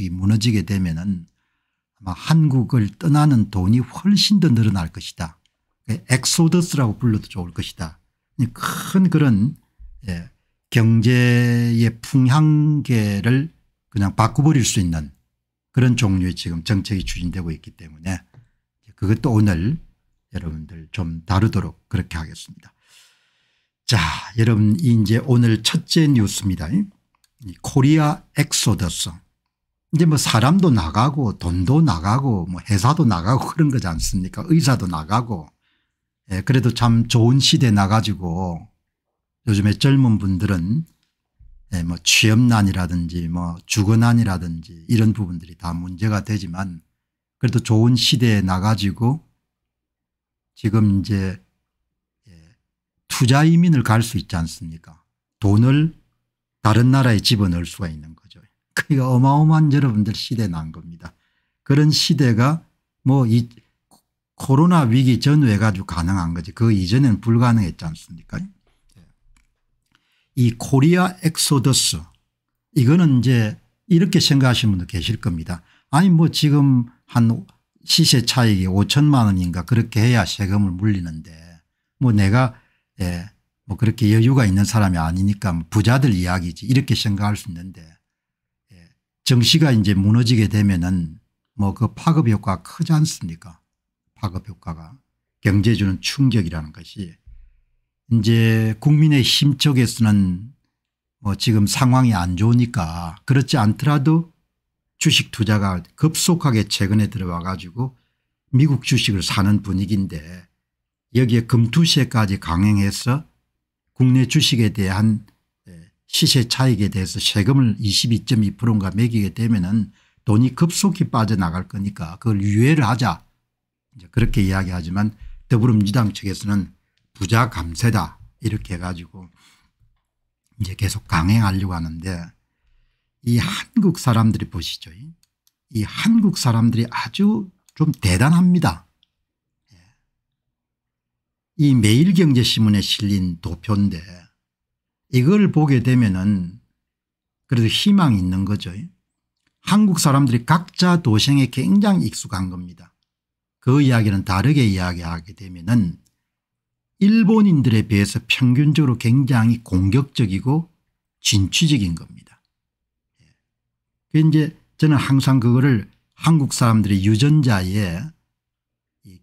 경이 무너지게 되면 아마 한국을 떠나는 돈이 훨씬 더 늘어날 것이다. 예, 엑소더스라고 불러도 좋을 것이다. 큰 그런 예, 경제의 풍향계를 그냥 바꿔버릴 수 있는 그런 종류의 지금 정책이 추진되고 있기 때문에 그것도 오늘 여러분들 좀 다루도록 그렇게 하겠습니다. 자 여러분 이제 오늘 첫째 뉴스입니다. 코리아 엑소더스 이제 뭐 사람도 나가고 돈도 나가고 뭐 회사도 나가고 그런 거지 않습니까 의사도 나가고 예, 그래도 참 좋은 시대 에 나가지고 요즘에 젊은 분들은 예, 뭐 취업난이라든지 뭐 주거난이라든지 이런 부분들이 다 문제가 되지만 그래도 좋은 시대에 나가지고 지금 이제 예, 투자 이민을 갈 수 있지 않습니까 돈을 다른 나라에 집어넣을 수가 있는 거죠. 그러니까 어마어마한 여러분들 시대 난 겁니다. 그런 시대가 뭐 이 코로나 위기 전후에 가지고 가능한 거지 그 이전에는 불가능했지 않습니까 네. 이 코리아 엑소더스 이거는 이제 이렇게 생각하시는 분도 계실 겁니다. 아니 뭐 지금 한 시세 차익이 5천만 원인가 그렇게 해야 세금을 물리는데 뭐 내가 예, 뭐 그렇게 여유가 있는 사람이 아니니까 뭐 부자들 이야기지 이렇게 생각할 수 있는데 정시가 이제 무너지게 되면은 뭐 그 파급 효과가 크지 않습니까 파급 효과가 경제 주는 충격이라는 것이 이제 국민의 힘 쪽에서는 뭐 지금 상황이 안 좋으니까 그렇지 않더라도 주식 투자가 급속하게 최근에 들어와 가지고 미국 주식을 사는 분위기인데 여기에 금투시에까지 강행해서 국내 주식에 대한 시세 차익에 대해서 세금을 22.2%인가 매기게 되면 은 돈이 급속히 빠져나갈 거니까 그걸 유예를 하자 그렇게 이야기하지만 더불어민주당 측에서는 부자 감세다 이렇게 해가지고 이제 계속 강행하려고 하는데 이 한국 사람들이 보시죠. 이 한국 사람들이 아주 좀 대단합니다. 예. 이 매일경제신문에 실린 도표인데 이걸 보게 되면은 그래도 희망이 있는 거죠. 한국 사람들이 각자 도생에 굉장히 익숙한 겁니다. 그 이야기는 다르게 이야기하게 되면은 일본인들에 비해서 평균적으로 굉장히 공격적이고 진취적인 겁니다. 예. 그 이제 저는 항상 그거를 한국 사람들의 유전자에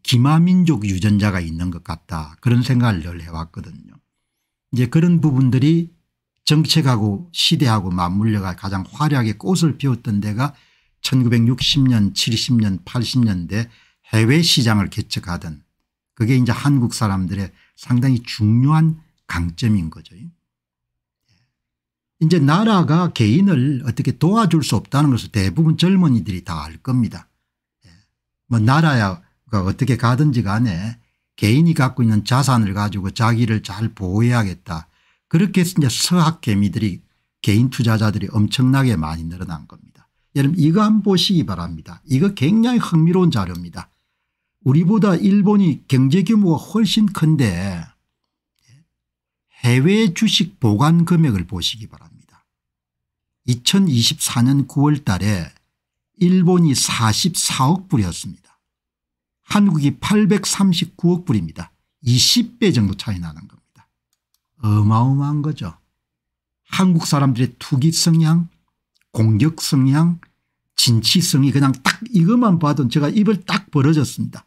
기마민족 유전자가 있는 것 같다 그런 생각을 늘 해왔거든요. 이제 그런 부분들이 정책하고 시대하고 맞물려가 가장 화려하게 꽃을 피웠던 데가 1960년 70년 80년대 해외 시장을 개척하던 그게 이제 한국 사람들의 상당히 중요한 강점인 거죠. 예. 이제 나라가 개인을 어떻게 도와줄 수 없다는 것을 대부분 젊은이들이 다 알 겁니다. 예. 뭐 나라가 어떻게 가든지 간에 개인이 갖고 있는 자산을 가지고 자기를 잘 보호해야겠다. 그렇게 해서 이제 서학개미들이 개인 투자자들이 엄청나게 많이 늘어난 겁니다. 여러분 이거 한번 보시기 바랍니다. 이거 굉장히 흥미로운 자료입니다. 우리보다 일본이 경제 규모가 훨씬 큰데 해외 주식 보관 금액을 보시기 바랍니다. 2024년 9월 달에 일본이 44억 불이었습니다. 한국이 839억 불입니다. 20배 정도 차이 나는 겁니다. 어마어마한 거죠. 한국 사람들의 투기 성향 공격 성향 진취성이 그냥 딱 이것만 봐도 제가 입을 딱 벌어졌습니다.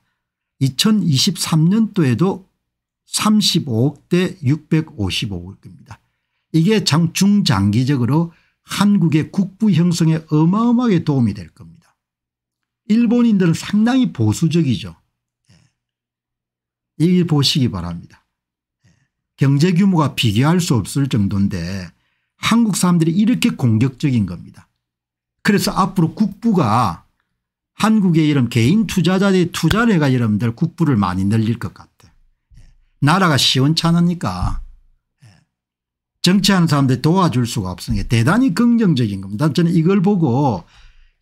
2023년도에도 35억 대 655억 입니다. 이게 장, 중장기적으로 한국의 국부 형성에 어마어마하게 도움이 될 겁니다. 일본인들은 상당히 보수적이죠. 예. 이 보시기 바랍니다. 예. 경제 규모가 비교할 수 없을 정도인데 한국 사람들이 이렇게 공격적인 겁니다. 그래서 앞으로 국부가 한국의 이런 개인 투자자들의 투자래가 여러분들 국부를 많이 늘릴 것 같아요. 예. 나라가 시원찮으니까 정치하는 사람들 도와줄 수가 없으니까 대단히 긍정적인 겁니다. 저는 이걸 보고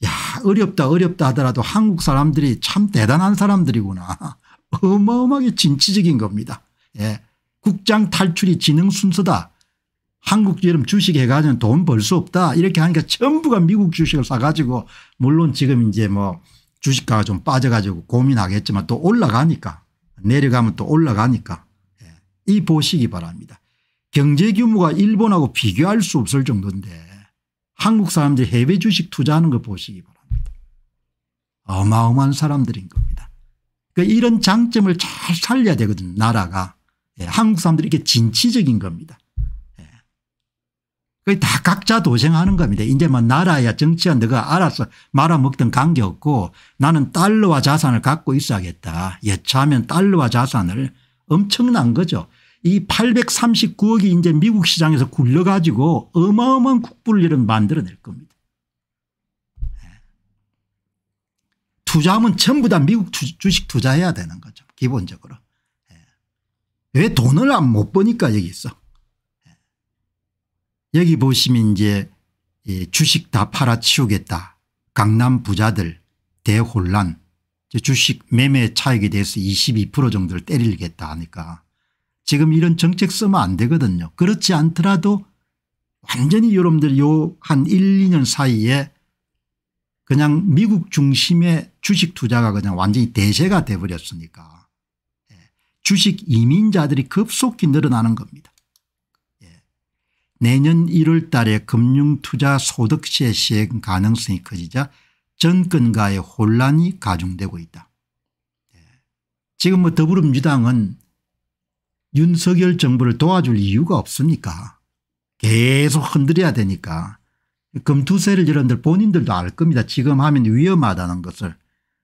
야 어렵다 어렵다 하더라도 한국 사람들이 참 대단한 사람들이구나. 어마어마하게 진취적인 겁니다. 예. 국장 탈출이 지능 순서다. 한국처름 주식 해가지고 돈벌 수 없다. 이렇게 하니까 전부가 미국 주식을 사가지고 물론 지금 이제 뭐 주식가가 좀 빠져가지고 고민하겠지만 또 올라가니까 내려가면 또 올라가니까 예. 이 보시기 바랍니다. 경제 규모가 일본하고 비교할 수 없을 정도인데 한국 사람들이 해외 주식 투자하는 거 보시기 바랍니다. 어마어마한 사람들인 겁니다. 그러니까 이런 장점을 잘 살려야 되거든 나라가. 예, 한국 사람들이 이렇게 진취적인 겁니다. 예. 다 각자 도생하는 겁니다. 이제만 나라야 정치야 너가 알아서 말아먹든 관계없고 나는 달러와 자산을 갖고 있어야겠다. 예차하면 달러와 자산을 엄청난 거죠. 이 839억이 이제 미국 시장에서 굴려가지고 어마어마한 국불일은 만들어낼 겁니다. 예. 투자하면 전부 다 미국 주식 투자해야 되는 거죠 기본적으로. 예. 왜 돈을 안 못 버니까 여기 있어. 예. 여기 보시면 이제 주식 다 팔아치우겠다. 강남 부자들 대혼란 주식 매매 차익에 대해서 22% 정도를 때리겠다 하니까 지금 이런 정책 쓰면 안 되거든요. 그렇지 않더라도 완전히 여러분들 요 한 1, 2년 사이에 그냥 미국 중심의 주식 투자가 그냥 완전히 대세가 돼버렸으니까 예. 주식 이민자들이 급속히 늘어나는 겁니다. 예. 내년 1월 달에 금융투자 소득세 시행 가능성이 커지자 정권가의 혼란이 가중되고 있다. 예. 지금 뭐 더불어민주당은 윤석열 정부를 도와줄 이유가 없습니까 계속 흔들어야 되니까 금투세를 여러분들 본인들도 알 겁니다 지금 하면 위험하다는 것을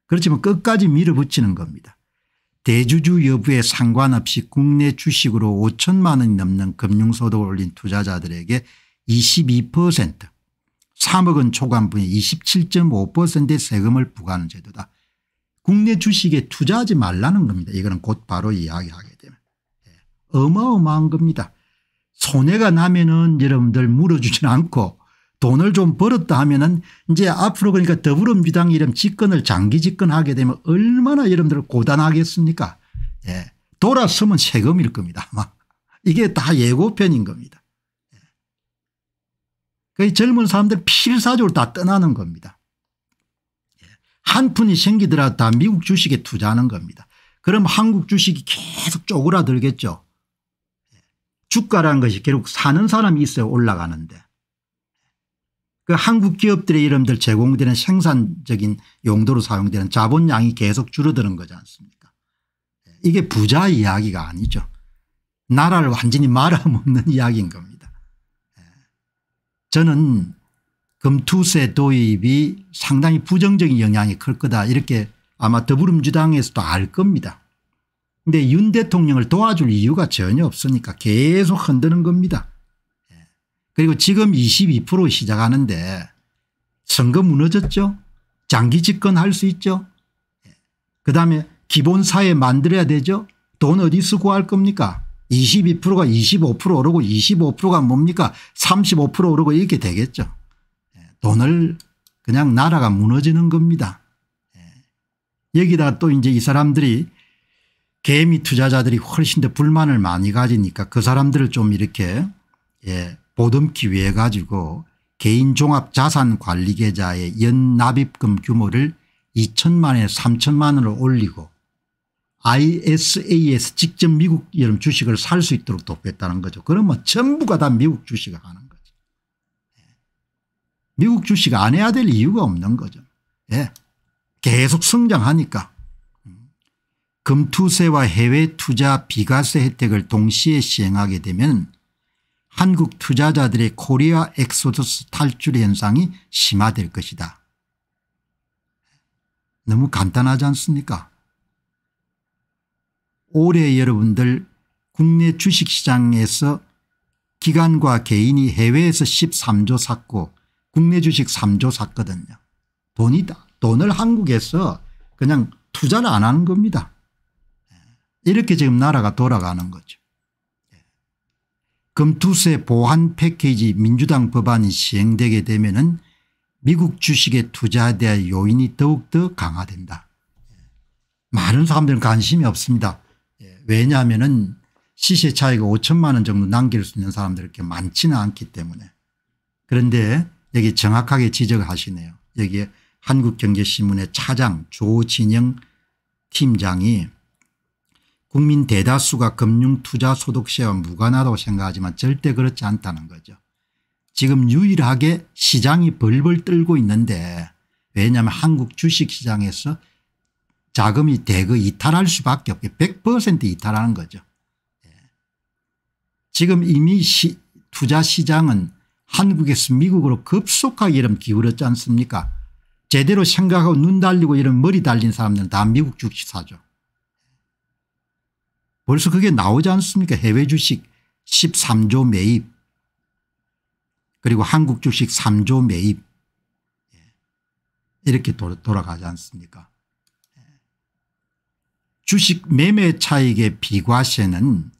그렇지만 끝까지 밀어붙이는 겁니다 대주주 여부에 상관없이 국내 주식으로 5천만 원이 넘는 금융소득을 올린 투자자들에게 22% 3억 원 초과분의 27.5%의 세금을 부과하는 제도다. 국내 주식에 투자하지 말라는 겁니다. 이거는 곧바로 이야기하겠습니다. 어마어마한 겁니다. 손해가 나면은 여러분들 물어주진 않고 돈을 좀 벌었다 하면은 이제 앞으로 그러니까 더불어민주당이 이 집권을 장기 집권하게 되면 얼마나 여러분들 고단하겠습니까 예. 돌아서면 세금일 겁니다 아마. 이게 다 예고편인 겁니다. 그 젊은 사람들 필사적으로 다 떠나는 겁니다. 예. 한 푼이 생기더라도 다 미국 주식에 투자하는 겁니다. 그럼 한국 주식이 계속 쪼그라들겠죠. 주가라는 것이 결국 사는 사람이 있어야 올라가는데 그 한국 기업들의 이름들 제공되는 생산적인 용도로 사용되는 자본량이 계속 줄어드는 거지 않습니까 이게 부자 이야기가 아니죠. 나라를 완전히 말아먹는 이야기인 겁니다. 저는 금투세 도입이 상당히 부정적인 영향이 클 거다 이렇게 아마 더불어민주당에서도 알 겁니다. 근데 윤 대통령을 도와줄 이유가 전혀 없으니까 계속 흔드는 겁니다. 예. 그리고 지금 22% 시작하는데 선거 무너졌죠. 장기 집권할 수 있죠. 예. 그다음에 기본사회 만들어야 되죠. 돈 어디서 구할 겁니까 22%가 25% 오르고 25%가 뭡니까 35% 오르고 이렇게 되겠죠. 예. 돈을 그냥 나라가 무너지는 겁니다. 여기다 또 이제 이 사람들이 개미 투자자들이 훨씬 더 불만을 많이 가지니까 그 사람들을 좀 이렇게 예, 보듬기 위해 가지고 개인 종합 자산 관리 계좌의 연 납입금 규모를 2천만에 3천만으로 올리고 i s a s 직접 미국 여름 주식을 살 수 있도록 돕겠다는 거죠. 그러면 전부가 다 미국 주식을 하는 거죠. 예. 미국 주식 안 해야 될 이유가 없는 거죠. 예. 계속 성장하니까. 금투세와 해외 투자 비과세 혜택을 동시에 시행하게 되면 한국 투자자들의 코리아 엑소더스 탈출 현상이 심화될 것이다. 너무 간단하지 않습니까 올해 여러분들 국내 주식시장에서 기관과 개인이 해외에서 13조 샀고 국내 주식 3조 샀거든요. 돈이다. 돈을 한국에서 그냥 투자를 안 하는 겁니다. 이렇게 지금 나라가 돌아가는 거죠. 금투세 예. 보완 패키지 민주당 법안이 시행되게 되면 은 미국 주식에 투자될 요인이 더욱더 강화된다. 예. 많은 사람들은 관심이 없습니다. 예. 왜냐하면 은 시세 차이가 5천만 원 정도 남길 수 있는 사람들이 렇게 많지는 않기 때문에 그런데 여기 정확하게 지적하시네요. 여기 한국경제신문의 차장 조진영 팀장이 국민 대다수가 금융투자소득세와 무관하다고 생각하지만 절대 그렇지 않다는 거죠. 지금 유일하게 시장이 벌벌 떨고 있는데 왜냐하면 한국 주식시장에서 자금이 대거 이탈할 수밖에 없게 100% 이탈하는 거죠. 예. 지금 이미 시, 투자시장은 한국에서 미국으로 급속하게 이런 기울었지 않습니까 제대로 생각하고 눈 달리고 이런 머리 달린 사람들은 다 미국 주식 사죠. 벌써 그게 나오지 않습니까 해외 주식 13조 매입 그리고 한국 주식 3조 매입 예. 이렇게 돌아가지 않습니까 예. 주식 매매 차익의 비과세는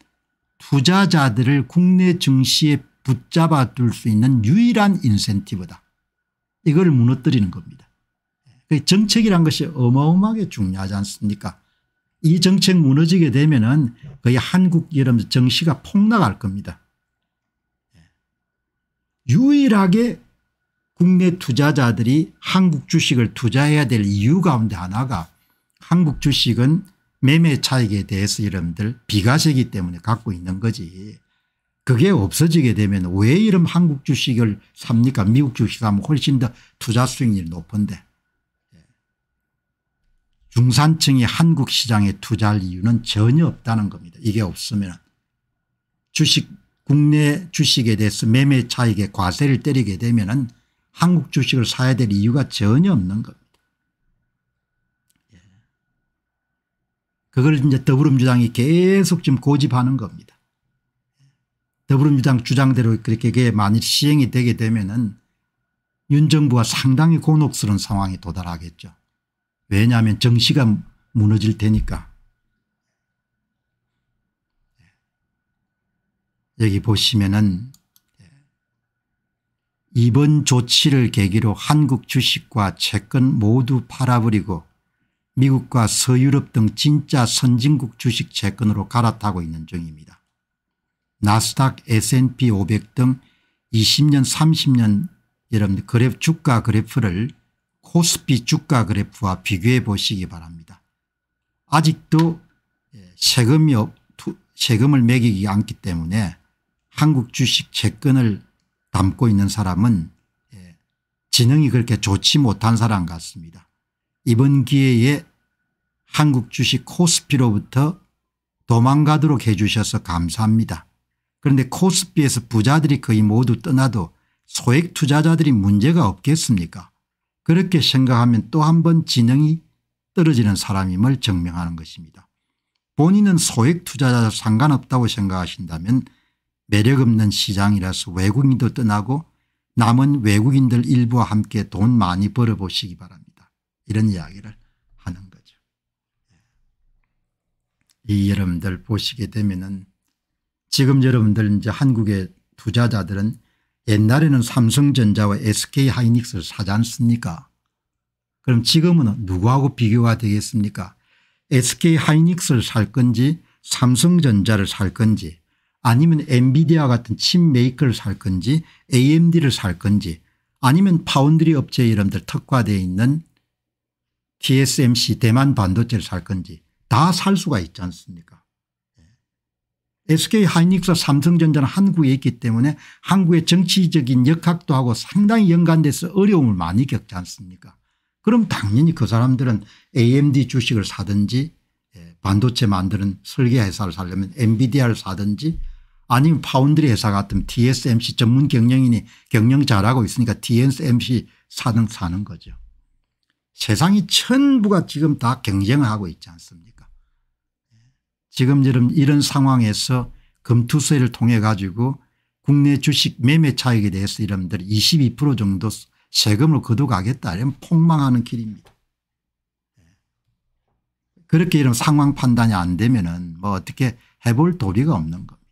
투자자들을 국내 증시에 붙잡아 둘 수 있는 유일한 인센티브다. 이걸 무너뜨리는 겁니다. 예. 그 정책이란 것이 어마어마하게 중요하지 않습니까 이 정책 무너지게 되면은 거의 한국 이름 정시가 폭락할 겁니다. 유일하게 국내 투자자들이 한국 주식을 투자해야 될 이유 가운데 하나가 한국 주식은 매매 차익에 대해서 여러분들 비과세기 때문에 갖고 있는 거지. 그게 없어지게 되면 왜 이런 한국 주식을 삽니까 미국 주식 하면 훨씬 더 투자 수익률이 높은데. 중산층이 한국 시장에 투자할 이유는 전혀 없다는 겁니다. 이게 없으면 주식 국내 주식에 대해서 매매 차익에 과세를 때리게 되면 한국 주식을 사야 될 이유가 전혀 없는 겁니다. 예. 그걸 이제 더불어민주당이 계속 지금 고집하는 겁니다. 더불어민주당 주장대로 그렇게 만일 시행이 되게 되면 윤 정부가 상당히 곤혹스러운 상황에 도달하겠죠. 왜냐하면 정시가 무너질 테니까. 여기 보시면은 이번 조치를 계기로 한국 주식과 채권 모두 팔아버리고 미국과 서유럽 등 진짜 선진국 주식 채권으로 갈아타고 있는 중입니다. 나스닥 S&P 500 등 20년 30년 여러분 그래, 주가 그래프를 코스피 주가 그래프와 비교해 보시기 바랍니다. 아직도 예, 세금이 세금을 매기지 않기 때문에 한국 주식 채권을 담고 있는 사람은 예, 지능이 그렇게 좋지 못한 사람 같습니다. 이번 기회에 한국 주식 코스피로부터 도망가도록 해 주셔서 감사합니다. 그런데 코스피에서 부자들이 거의 모두 떠나도 소액 투자자들이 문제가 없겠습니까 그렇게 생각하면 또 한 번 지능이 떨어지는 사람임을 증명하는 것입니다. 본인은 소액 투자자 상관없다고 생각하신다면 매력 없는 시장이라서 외국인도 떠나고 남은 외국인들 일부와 함께 돈 많이 벌어보시기 바랍니다. 이런 이야기를 하는 거죠. 예. 이 여러분들 보시게 되면은 지금 여러분들 이제 한국의 투자자들은 옛날에는 삼성전자와 SK하이닉스를 사지 않습니까 그럼 지금은 누구하고 비교가 되겠습니까 SK하이닉스를 살 건지 삼성전자를 살 건지 아니면 엔비디아 같은 칩 메이커를 살 건지 amd를 살 건지 아니면 파운드리 업체 이름들 특화되어 있는 tsmc 대만 반도체를 살 건지 다 살 수가 있지 않습니까 SK 하이닉스 삼성전자는 한국에 있기 때문에 한국의 정치적인 역학도 하고 상당히 연관돼서 어려움을 많이 겪지 않습니까 그럼 당연히 그 사람들은 amd 주식을 사든지 예, 반도체 만드는 설계 회사를 사려면 n v i d 를 사든지 아니면 파운드리 회사 같은 tsmc 전문 경영인이 경영 잘하고 있으니까 tsmc 사는 사는 거죠. 세상이 전부가 지금 다 경쟁을 하고 있지 않습니까 지금 이런 상황에서 금투세를 통해 가지고 국내 주식 매매 차익에 대해서 이분들22% 정도 세금을 거둬가겠다 이러면 폭망하는 길입니다. 그렇게 이런 상황 판단이 안 되면 은뭐 어떻게 해볼 도리가 없는 겁니다.